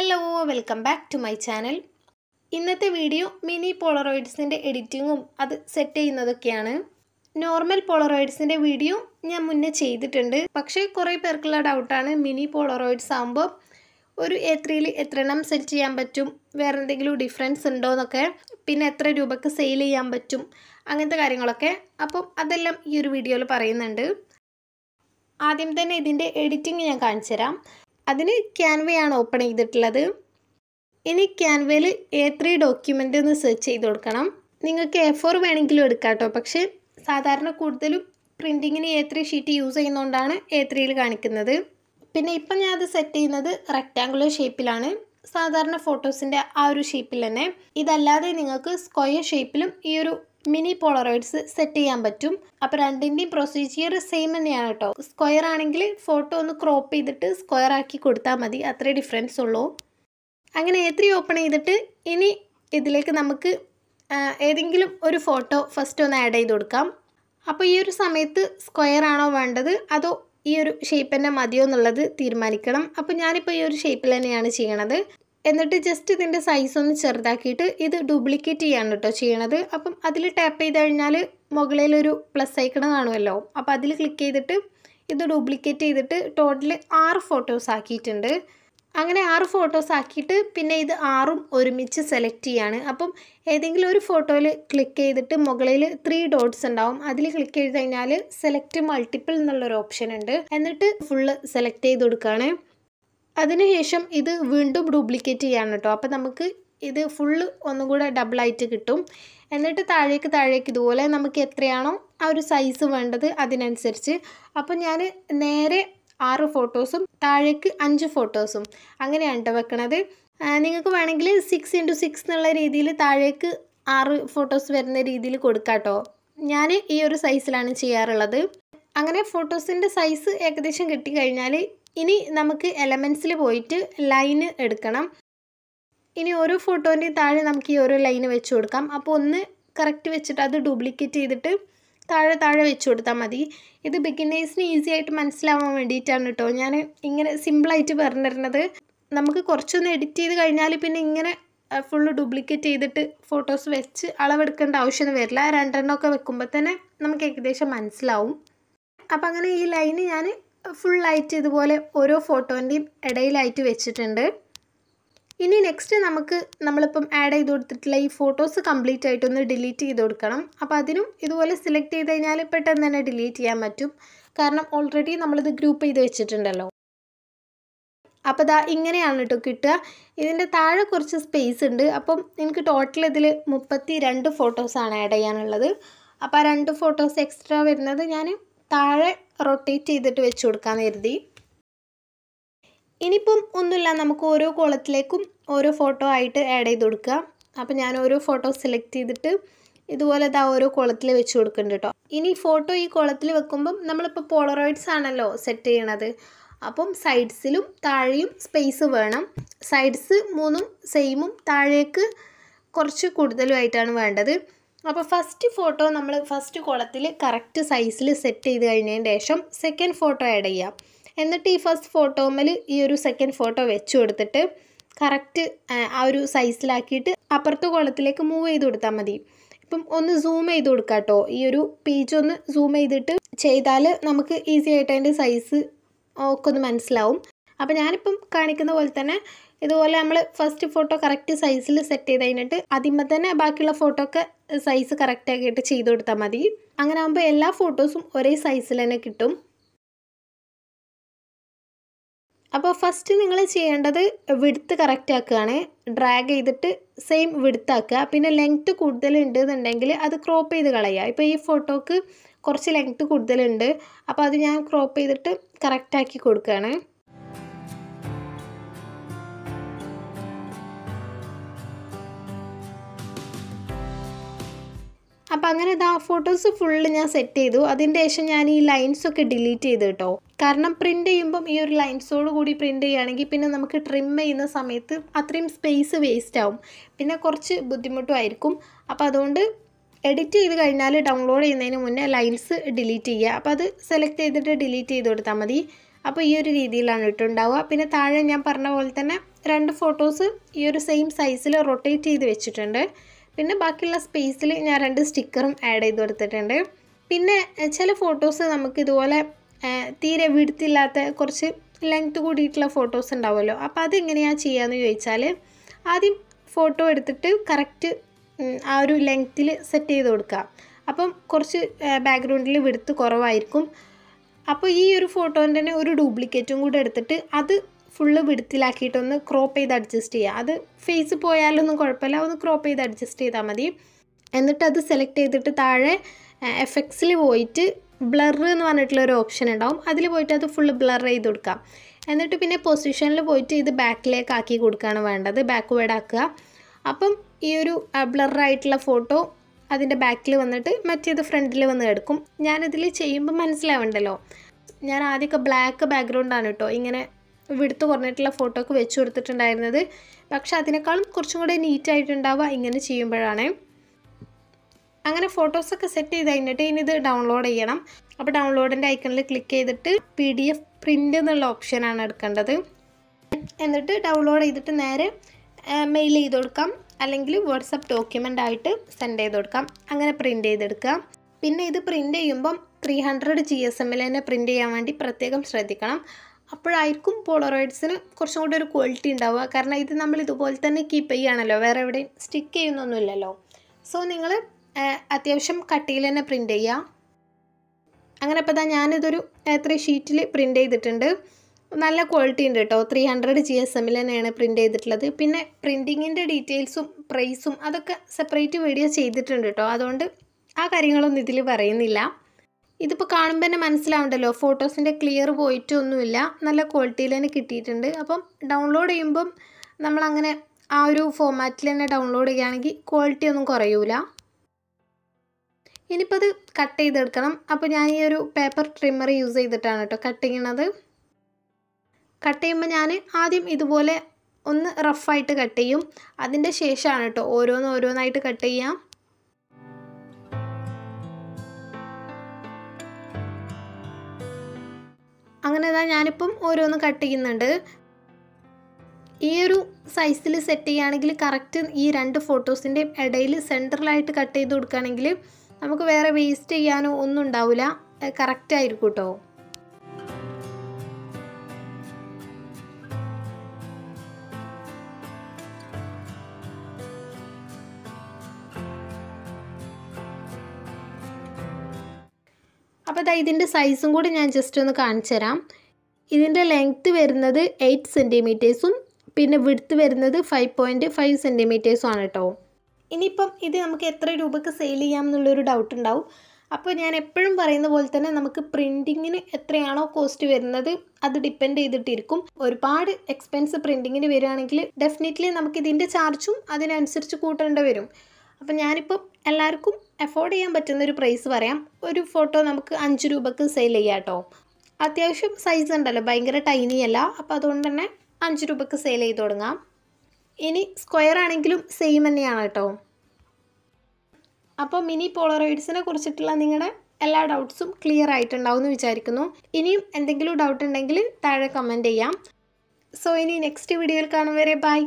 hello welcome back to my channel ഇന്നത്തെ video mini പോളറോയിഡ്സിൻ്റെ എഡിറ്റിങ്ങും അത് സെറ്റ് ചെയ്യുന്നതൊക്കെയാണ് നോർമൽ പോളറോയിഡ്സിൻ്റെ വീഡിയോ ഞാൻ മുന്നേ ചെയ്തിട്ടുണ്ട് പക്ഷേ കുറേ പേർക്കുള്ള ഡൗട്ടാണ് മിനി പോളറോയിഡ്സ് ആകുമ്പോൾ ഒരു എ ത്രീയിൽ എത്ര എണ്ണം സെറ്റ് ചെയ്യാൻ പറ്റും വേറെ എന്തെങ്കിലും ഡിഫറൻസ് ഉണ്ടോ എന്നൊക്കെ പിന്നെ എത്ര രൂപക്ക് സെയിൽ ചെയ്യാൻ പറ്റും അങ്ങനത്തെ കാര്യങ്ങളൊക്കെ അപ്പം അതെല്ലാം ഈ ഒരു വീഡിയോയിൽ പറയുന്നുണ്ട് ആദ്യം തന്നെ ഇതിൻ്റെ എഡിറ്റിംഗ് ഞാൻ കാണിച്ചു തരാം അതിന് ക്യാൻവയാണ് ഓപ്പൺ ചെയ്തിട്ടുള്ളത് ഇനി ക്യാൻവയിൽ എ ത്രീ ഡോക്യുമെൻ്റ് ഒന്ന് സെർച്ച് ചെയ്ത് കൊടുക്കണം നിങ്ങൾക്ക് എ ഫോർ വേണമെങ്കിലും എടുക്കാം കേട്ടോ പക്ഷേ സാധാരണ കൂടുതലും പ്രിൻറ്റിങ്ങിന് എ ത്രീ ഷീറ്റ് യൂസ് ചെയ്യുന്നതുകൊണ്ടാണ് എ ത്രീയിൽ കാണിക്കുന്നത് പിന്നെ ഇപ്പം ഞാൻ അത് സെറ്റ് ചെയ്യുന്നത് റെക്റ്റാങ്കുലർ ഷേപ്പിലാണ് സാധാരണ ഫോട്ടോസിൻ്റെ ആ ഒരു ഷേപ്പിൽ തന്നെ ഇതല്ലാതെ നിങ്ങൾക്ക് സ്ക്വയർ ഷേപ്പിലും ഈ ഒരു മിനി പോളറോയിഡ്സ് സെറ്റ് ചെയ്യാൻ പറ്റും അപ്പോൾ രണ്ടിൻ്റെയും പ്രൊസീജിയർ സെയിം തന്നെയാണ് കേട്ടോ സ്ക്വയർ ആണെങ്കിൽ ഫോട്ടോ ഒന്ന് ക്രോപ്പ് ചെയ്തിട്ട് സ്ക്വയർ ആക്കി കൊടുത്താൽ മതി അത്രേ ഡിഫറൻസ് ഉള്ളൂ അങ്ങനെ എത്ര ഓപ്പൺ ചെയ്തിട്ട് ഇനി ഇതിലേക്ക് നമുക്ക് ഏതെങ്കിലും ഒരു ഫോട്ടോ ഫസ്റ്റ് ഒന്ന് ആഡ് ചെയ്ത് കൊടുക്കാം അപ്പോൾ ഈ ഒരു സമയത്ത് സ്ക്വയർ ആണോ വേണ്ടത് അതോ ഈ ഒരു ഷേപ്പ് തന്നെ മതിയോ എന്നുള്ളത് തീരുമാനിക്കണം അപ്പോൾ ഞാനിപ്പോൾ ഈ ഒരു ഷേപ്പിൽ തന്നെയാണ് ചെയ്യണത് എന്നിട്ട് ജസ്റ്റ് ഇതിൻ്റെ സൈസ് ഒന്ന് ചെറുതാക്കിയിട്ട് ഇത് ഡ്യൂപ്ലിക്കേറ്റ് ചെയ്യാണ് കേട്ടോ ചെയ്യണത് അപ്പം അതിൽ ടാപ്പ് ചെയ്ത് കഴിഞ്ഞാൽ മുകളിലൊരു പ്ലസ് ഐക്കണ് കാണുമല്ലോ അപ്പോൾ അതിൽ ക്ലിക്ക് ചെയ്തിട്ട് ഇത് ഡ്യൂപ്ലിക്കേറ്റ് ചെയ്തിട്ട് ടോട്ടൽ ആറ് ഫോട്ടോസ് ആക്കിയിട്ടുണ്ട് അങ്ങനെ ആറ് ഫോട്ടോസ് ആക്കിയിട്ട് പിന്നെ ഇത് ആറും ഒരുമിച്ച് സെലക്ട് ചെയ്യാണ് അപ്പം ഏതെങ്കിലും ഒരു ഫോട്ടോയിൽ ക്ലിക്ക് ചെയ്തിട്ട് മുകളിൽ ത്രീ ഡോട്ട്സ് ഉണ്ടാവും അതിൽ ക്ലിക്ക് ചെയ്ത് കഴിഞ്ഞാൽ സെലക്ട് മൾട്ടിപ്പിൾ എന്നുള്ളൊരു ഓപ്ഷൻ ഉണ്ട് എന്നിട്ട് ഫുള്ള് സെലക്ട് ചെയ്ത് കൊടുക്കുകയാണ് അതിനുശേഷം ഇത് വീണ്ടും ഡ്യൂപ്ലിക്കേറ്റ് ചെയ്യാണ് കേട്ടോ അപ്പോൾ നമുക്ക് ഇത് ഫുള്ള് ഒന്നും കൂടെ ഡബിളായിട്ട് കിട്ടും എന്നിട്ട് താഴേക്ക് താഴേക്ക് ഇതുപോലെ നമുക്ക് എത്രയാണോ ആ ഒരു സൈസ് വേണ്ടത് അതിനനുസരിച്ച് അപ്പോൾ ഞാൻ നേരെ ആറ് ഫോട്ടോസും താഴേക്ക് അഞ്ച് ഫോട്ടോസും അങ്ങനെയാണ് കേട്ടോ വെക്കണത് നിങ്ങൾക്ക് വേണമെങ്കിൽ സിക്സ് ഇൻറ്റു സിക്സ് എന്നുള്ള രീതിയിൽ താഴേക്ക് ആറ് ഫോട്ടോസ് വരുന്ന രീതിയിൽ കൊടുക്കാം കേട്ടോ ഞാൻ ഈ ഒരു സൈസിലാണ് ചെയ്യാറുള്ളത് അങ്ങനെ ഫോട്ടോസിൻ്റെ സൈസ് ഏകദേശം കിട്ടിക്കഴിഞ്ഞാൽ ഇനി നമുക്ക് എലമെൻസിൽ പോയിട്ട് ലൈന് എടുക്കണം ഇനി ഓരോ ഫോട്ടോൻ്റെയും താഴെ നമുക്ക് ഈ ഓരോ ലൈന് വെച്ച് കൊടുക്കാം അപ്പോൾ ഒന്ന് കറക്റ്റ് വെച്ചിട്ട് അത് ഡ്യൂപ്ലിക്കേറ്റ് ചെയ്തിട്ട് താഴെ താഴെ വെച്ച് കൊടുത്താൽ മതി ഇത് ബിഗിനേഴ്സിന് ഈസി ആയിട്ട് മനസ്സിലാവാൻ വേണ്ടിയിട്ടാണ് കേട്ടോ ഞാൻ ഇങ്ങനെ സിമ്പിളായിട്ട് പറഞ്ഞു തരുന്നത് നമുക്ക് കുറച്ചൊന്ന് എഡിറ്റ് ചെയ്ത് കഴിഞ്ഞാൽ പിന്നെ ഇങ്ങനെ ഫുള്ള് ഡ്യൂപ്ലിക്കേറ്റ് ചെയ്തിട്ട് ഫോട്ടോസ് വെച്ച് അളവെടുക്കേണ്ട ആവശ്യമൊന്നും വരില്ല രണ്ടെണ്ണമൊക്കെ വെക്കുമ്പോൾ തന്നെ നമുക്ക് ഏകദേശം മനസ്സിലാവും അപ്പം അങ്ങനെ ഈ ലൈന് ഞാൻ ഫുൾ ലൈറ്റ് ഇതുപോലെ ഓരോ ഫോട്ടോൻ്റെയും ഇടയിലായിട്ട് വെച്ചിട്ടുണ്ട് ഇനി നെക്സ്റ്റ് നമുക്ക് നമ്മളിപ്പം ആഡ് ചെയ്ത് കൊടുത്തിട്ടുള്ള ഈ ഫോട്ടോസ് കംപ്ലീറ്റ് ആയിട്ടൊന്ന് ഡിലീറ്റ് ചെയ്ത് കൊടുക്കണം അപ്പോൾ അതിനും ഇതുപോലെ സെലക്ട് ചെയ്ത് കഴിഞ്ഞാൽ പെട്ടെന്ന് തന്നെ ഡിലീറ്റ് ചെയ്യാൻ പറ്റും കാരണം ഓൾറെഡി നമ്മളിത് ഗ്രൂപ്പ് ചെയ്ത് വെച്ചിട്ടുണ്ടല്ലോ അപ്പോൾ ദാ ഇങ്ങനെയാണ് കേട്ടോ കിട്ടുക ഇതിൻ്റെ താഴെ കുറച്ച് സ്പേസ് ഉണ്ട് അപ്പം എനിക്ക് ടോട്ടൽ ഇതിൽ മുപ്പത്തി രണ്ട് ഫോട്ടോസാണ് ആഡ് ചെയ്യാനുള്ളത് അപ്പോൾ ആ രണ്ട് ഫോട്ടോസ് എക്സ്ട്രാ വരുന്നത് ഞാൻ താഴെ റൊട്ടേറ്റ് ചെയ്തിട്ട് വെച്ച് കൊടുക്കാൻ കരുതി ഇനിയിപ്പം ഒന്നുമില്ല നമുക്ക് ഓരോ കോളത്തിലേക്കും ഓരോ ഫോട്ടോ ആയിട്ട് ആഡ് ചെയ്ത് കൊടുക്കുക അപ്പം ഞാൻ ഓരോ ഫോട്ടോ സെലക്ട് ചെയ്തിട്ട് ഇതുപോലെ ഇതാ ഓരോ കോളത്തിൽ വെച്ച് കൊടുക്കുന്നുണ്ട് കേട്ടോ ഇനി ഫോട്ടോ ഈ കോളത്തിൽ വെക്കുമ്പം നമ്മളിപ്പോൾ പോളറോയിഡ്സ് ആണല്ലോ സെറ്റ് ചെയ്യണത് അപ്പം സൈഡ്സിലും താഴെയും സ്പേസ് വേണം സൈഡ്സ് മൂന്നും സെയിമും താഴേക്ക് കുറച്ച് കൂടുതലുമായിട്ടാണ് വേണ്ടത് അപ്പോൾ ഫസ്റ്റ് ഫോട്ടോ നമ്മൾ ഫസ്റ്റ് കുളത്തിൽ കറക്റ്റ് സൈസിൽ സെറ്റ് ചെയ്ത് കഴിഞ്ഞതിന് ശേഷം സെക്കൻഡ് ഫോട്ടോ ആഡ് ചെയ്യാം എന്നിട്ട് ഈ ഫസ്റ്റ് ഫോട്ടോമ്മൽ ഈ ഒരു സെക്കൻഡ് ഫോട്ടോ വെച്ച് കൊടുത്തിട്ട് കറക്റ്റ് ആ ഒരു സൈസിലാക്കിയിട്ട് അപ്പുറത്തെ കുളത്തിലേക്ക് മൂവ് ചെയ്ത് കൊടുത്താൽ മതി ഇപ്പം ഒന്ന് സൂം ചെയ്ത് കൊടുക്കുക കേട്ടോ ഈ ഒരു പേജ് ഒന്ന് സൂം ചെയ്തിട്ട് ചെയ്താൽ നമുക്ക് ഈസി ആയിട്ട് അതിൻ്റെ സൈസ് ഒക്കെ ഒന്ന് മനസ്സിലാവും അപ്പോൾ ഞാനിപ്പം കാണിക്കുന്ന പോലെ തന്നെ ഇതുപോലെ നമ്മൾ ഫസ്റ്റ് ഫോട്ടോ കറക്റ്റ് സൈസിൽ സെറ്റ് ചെയ്ത് കഴിഞ്ഞിട്ട് അതിന്മേ തന്നെ ബാക്കിയുള്ള ഫോട്ടോ ഒക്കെ സൈസ് കറക്റ്റ് ആക്കിയിട്ട് ചെയ്ത് കൊടുത്താൽ മതി അങ്ങനെ ആകുമ്പോൾ എല്ലാ ഫോട്ടോസും ഒരേ സൈസിൽ തന്നെ കിട്ടും അപ്പോൾ ഫസ്റ്റ് നിങ്ങൾ ചെയ്യേണ്ടത് വിടുത്ത് കറക്റ്റ് ആക്കുകയാണ് ഡ്രാഗ് ചെയ്തിട്ട് സെയിം വിടുത്ത് ആക്കുക പിന്നെ ലെങ്ത്ത് കൂടുതലുണ്ട് എന്നുണ്ടെങ്കിൽ അത് ക്രോപ്പ് ചെയ്ത് കളയുക ഇപ്പോൾ ഈ ഫോട്ടോക്ക് കുറച്ച് ലെങ്ത്ത് കൂടുതലുണ്ട് അപ്പോൾ അത് ഞാൻ ക്രോപ്പ് ചെയ്തിട്ട് കറക്റ്റാക്കി കൊടുക്കുകയാണ് അപ്പോൾ അങ്ങനെ ആ ഫോട്ടോസ് ഫുള്ള് ഞാൻ സെറ്റ് ചെയ്തു അതിൻ്റെ ശേഷം ഞാൻ ഈ ലൈൻസൊക്കെ ഡിലീറ്റ് ചെയ്ത് കേട്ടോ കാരണം പ്രിൻ്റ് ചെയ്യുമ്പം ഈ ഒരു ലൈൻസോട് കൂടി പ്രിൻ്റ് ചെയ്യുകയാണെങ്കിൽ പിന്നെ നമുക്ക് ട്രിം ചെയ്യുന്ന സമയത്ത് അത്രയും സ്പേസ് വേസ്റ്റ് ആവും പിന്നെ കുറച്ച് ബുദ്ധിമുട്ടുമായിരിക്കും അപ്പോൾ അതുകൊണ്ട് എഡിറ്റ് ചെയ്ത് കഴിഞ്ഞാൽ ഡൗൺലോഡ് ചെയ്യുന്നതിന് മുന്നേ ലൈൻസ് ഡിലീറ്റ് ചെയ്യുക അപ്പോൾ അത് സെലക്ട് ചെയ്തിട്ട് ഡിലീറ്റ് ചെയ്ത് കൊടുത്താൽ മതി അപ്പോൾ ഈ ഒരു രീതിയിലാണ് ഇട്ടുണ്ടാവുക പിന്നെ താഴെ ഞാൻ പറഞ്ഞ പോലെ തന്നെ രണ്ട് ഫോട്ടോസ് ഈ ഒരു സെയിം സൈസിൽ റൊട്ടേറ്റ് ചെയ്ത് വെച്ചിട്ടുണ്ട് പിന്നെ ബാക്കിയുള്ള സ്പേസിൽ ഞാൻ രണ്ട് സ്റ്റിക്കറും ആഡ് ചെയ്ത് കൊടുത്തിട്ടുണ്ട് പിന്നെ ചില ഫോട്ടോസ് നമുക്ക് ഇതുപോലെ തീരെ വിടുത്തില്ലാത്ത കുറച്ച് ലെങ്ത് കൂടിയിട്ടുള്ള ഫോട്ടോസ് ഉണ്ടാവുമല്ലോ അപ്പോൾ അതെങ്ങനെയാണ് ചെയ്യുകയെന്ന് ചോദിച്ചാൽ ആദ്യം ഫോട്ടോ എടുത്തിട്ട് കറക്റ്റ് ആ ഒരു ലെങ്ത്തിൽ സെറ്റ് ചെയ്ത് കൊടുക്കുക അപ്പം കുറച്ച് ബാക്ക്ഗ്രൗണ്ടിൽ വിടുത്ത് കുറവായിരിക്കും അപ്പോൾ ഈ ഒരു ഫോട്ടോൻ്റെ തന്നെ ഒരു ഡ്യൂപ്ലിക്കേറ്റും കൂടെ എടുത്തിട്ട് അത് ഫുള്ള് ഒന്ന് ക്രോപ്പ് ചെയ്ത് അഡ്ജസ്റ്റ് ചെയ്യുക അത് ഫേസ് പോയാലൊന്നും കുഴപ്പമില്ല ഒന്ന് ക്രോപ്പ് ചെയ്ത് അഡ്ജസ്റ്റ് ചെയ്താൽ മതി എന്നിട്ട് അത് സെലക്ട് ചെയ്തിട്ട് താഴെ എഫക്ട്സിൽ പോയിട്ട് ബ്ലർ എന്ന് പറഞ്ഞിട്ടുള്ളൊരു ഓപ്ഷൻ ഉണ്ടാവും അതിൽ പോയിട്ട് അത് ഫുള്ള് ബ്ലർ ചെയ്ത് കൊടുക്കാം എന്നിട്ട് പിന്നെ പൊസിഷനിൽ പോയിട്ട് ഇത് ബാക്കിലേക്ക് ആക്കി കൊടുക്കുകയാണ് വേണ്ടത് ബാക്ക്വേഡ് ആക്കുക അപ്പം ഈ ഒരു ബ്ലറായിട്ടുള്ള ഫോട്ടോ അതിൻ്റെ ബാക്കിൽ വന്നിട്ട് മറ്റേത് ഫ്രണ്ടിൽ വന്ന് എടുക്കും ഞാനിതിൽ ചെയ്യുമ്പോൾ മനസ്സിലാവണ്ടല്ലോ ഞാൻ ആദ്യമൊക്കെ ബ്ലാക്ക് ബാക്ക്ഗ്രൗണ്ടാണ് കേട്ടോ ഇങ്ങനെ വിടുത്ത് കുറഞ്ഞിട്ടുള്ള ഫോട്ടോ ഒക്കെ വെച്ച് കൊടുത്തിട്ടുണ്ടായിരുന്നത് പക്ഷെ അതിനേക്കാളും കുറച്ചും കൂടെ നീറ്റായിട്ടുണ്ടാവുക ഇങ്ങനെ ചെയ്യുമ്പോഴാണ് അങ്ങനെ ഫോട്ടോസൊക്കെ സെറ്റ് ചെയ്ത് കഴിഞ്ഞിട്ട് ഇനി ഇത് ഡൗൺലോഡ് ചെയ്യണം അപ്പോൾ ഡൗൺലോഡിൻ്റെ ഐക്കണിൽ ക്ലിക്ക് ചെയ്തിട്ട് പി ഡി എഫ് പ്രിൻ്റ് എന്നുള്ള ഓപ്ഷനാണ് എടുക്കേണ്ടത് എന്നിട്ട് ഡൗൺലോഡ് ചെയ്തിട്ട് നേരെ മെയിൽ ചെയ്ത് കൊടുക്കാം അല്ലെങ്കിൽ വാട്സപ്പ് ഡോക്യുമെൻ്റ് ആയിട്ട് സെൻഡ് ചെയ്ത് കൊടുക്കാം അങ്ങനെ പ്രിൻ്റ് ചെയ്തെടുക്കാം പിന്നെ ഇത് പ്രിൻ്റ് ചെയ്യുമ്പം ത്രീ ഹൺഡ്രഡ് ജി എസ് എമ്മിൽ തന്നെ പ്രിൻ്റ് ചെയ്യാൻ വേണ്ടി പ്രത്യേകം ശ്രദ്ധിക്കണം അപ്പോഴായിരിക്കും പോളറോയിഡ്സിന് കുറച്ചും കൂടി ഒരു ക്വാളിറ്റി ഉണ്ടാവുക കാരണം ഇത് നമ്മൾ ഇതുപോലെ തന്നെ കീപ്പ് ചെയ്യുകയാണല്ലോ വേറെ എവിടെയും സ്റ്റിക്ക് ചെയ്യുന്നൊന്നുമില്ലല്ലോ സോ നിങ്ങൾ അത്യാവശ്യം കട്ടിയിൽ തന്നെ പ്രിൻ്റ് ചെയ്യുക അങ്ങനെ തന്നെ ഞാനിതൊരു എത്ര ഷീറ്റിൽ പ്രിൻ്റ് ചെയ്തിട്ടുണ്ട് നല്ല ക്വാളിറ്റി ഉണ്ട് കേട്ടോ ത്രീ ഹൺഡ്രഡ് ജി എസ് എമ്മിൽ തന്നെയാണ് പ്രിൻ്റ് ചെയ്തിട്ടുള്ളത് പിന്നെ പ്രിൻറ്റിങ്ങിൻ്റെ ഡീറ്റെയിൽസും പ്രൈസും അതൊക്കെ സെപ്പറേറ്റ് വീഡിയോ ചെയ്തിട്ടുണ്ട് കേട്ടോ അതുകൊണ്ട് ആ കാര്യങ്ങളൊന്നും ഇതിൽ പറയുന്നില്ല ഇതിപ്പോൾ കാണുമ്പോൾ തന്നെ മനസ്സിലാവണ്ടല്ലോ ഫോട്ടോസിൻ്റെ ക്ലിയർ പോയിട്ടൊന്നുമില്ല നല്ല ക്വാളിറ്റിയിൽ തന്നെ കിട്ടിയിട്ടുണ്ട് അപ്പം ഡൗൺലോഡ് ചെയ്യുമ്പം നമ്മളങ്ങനെ ആ ഒരു ഫോമാറ്റിൽ തന്നെ ഡൗൺലോഡ് ചെയ്യുകയാണെങ്കിൽ ക്വാളിറ്റി ഒന്നും കുറയൂല ഇനിയിപ്പോൾ അത് കട്ട് ചെയ്തെടുക്കണം അപ്പോൾ ഞാൻ ഈ ഒരു പേപ്പർ ട്രിമ്മർ യൂസ് ചെയ്തിട്ടാണ് കേട്ടോ കട്ട് ചെയ്യണത് കട്ട് ചെയ്യുമ്പോൾ ഞാൻ ആദ്യം ഇതുപോലെ ഒന്ന് റഫായിട്ട് കട്ട് ചെയ്യും അതിൻ്റെ ശേഷമാണ് കേട്ടോ ഓരോന്ന് ഓരോന്നായിട്ട് കട്ട് ചെയ്യാം അങ്ങനെ ഇതാ ഞാനിപ്പം ഓരോന്ന് കട്ട് ചെയ്യുന്നുണ്ട് ഈ ഒരു സൈസിൽ സെറ്റ് ചെയ്യുകയാണെങ്കിൽ കറക്റ്റ് ഈ രണ്ട് ഫോട്ടോസിൻ്റെ ഇടയിൽ സെൻറ്ററിലായിട്ട് കട്ട് ചെയ്ത് കൊടുക്കുകയാണെങ്കിൽ നമുക്ക് വേറെ വേസ്റ്റ് ചെയ്യാനോ ഒന്നും ഉണ്ടാവില്ല കറക്റ്റായിരിക്കും ആയിരിക്കും കേട്ടോ അപ്പോൾ ദാ ഇതിൻ്റെ സൈസും കൂടി ഞാൻ ജസ്റ്റ് ഒന്ന് കാണിച്ചു തരാം ഇതിൻ്റെ ലെങ്ത്ത് വരുന്നത് എയ്റ്റ് സെൻറ്റിമീറ്റേഴ്സും പിന്നെ വിടുത്ത് വരുന്നത് ഫൈവ് പോയിൻറ്റ് ഫൈവ് സെൻറ്റിമീറ്റേഴ്സും ആണ് കേട്ടോ ഇനിയിപ്പം ഇത് നമുക്ക് എത്ര രൂപക്ക് സെയിൽ ചെയ്യാം എന്നുള്ളൊരു ഡൗട്ട് ഉണ്ടാവും അപ്പോൾ ഞാൻ എപ്പോഴും പറയുന്ന പോലെ തന്നെ നമുക്ക് പ്രിൻറ്റിങ്ങിന് എത്രയാണോ കോസ്റ്റ് വരുന്നത് അത് ഡിപ്പെൻഡ് ചെയ്തിട്ടിരിക്കും ഒരുപാട് എക്സ്പെൻസ് പ്രിൻറ്റിങ്ങിന് വരികയാണെങ്കിൽ ഡെഫിനറ്റ്ലി നമുക്ക് ഇതിൻ്റെ ചാർജും അതിനനുസരിച്ച് കൂട്ടേണ്ടി വരും അപ്പം ഞാനിപ്പം എല്ലാവർക്കും അഫോർഡ് ചെയ്യാൻ പറ്റുന്ന ഒരു പ്രൈസ് പറയാം ഒരു ഫോട്ടോ നമുക്ക് അഞ്ച് രൂപക്ക് സെയിൽ ചെയ്യാം കേട്ടോ അത്യാവശ്യം സൈസ് ഉണ്ടല്ലോ ഭയങ്കര ടൈനി അല്ല അപ്പോൾ അതുകൊണ്ട് തന്നെ അഞ്ച് രൂപക്ക് സെയിൽ ചെയ്ത് തുടങ്ങാം ഇനി സ്ക്വയർ ആണെങ്കിലും സെയിം തന്നെയാണ് കേട്ടോ അപ്പോൾ മിനി പോളറോയിഡ്സിനെ കുറിച്ചിട്ടുള്ള നിങ്ങളുടെ എല്ലാ ഡൗട്ട്സും ക്ലിയർ ആയിട്ടുണ്ടാവും എന്ന് വിചാരിക്കുന്നു ഇനിയും എന്തെങ്കിലും ഡൗട്ട് ഉണ്ടെങ്കിൽ താഴെ കമൻറ്റ് ചെയ്യാം സോ ഇനി നെക്സ്റ്റ് വീഡിയോയിൽ കാണും വരെ ബൈ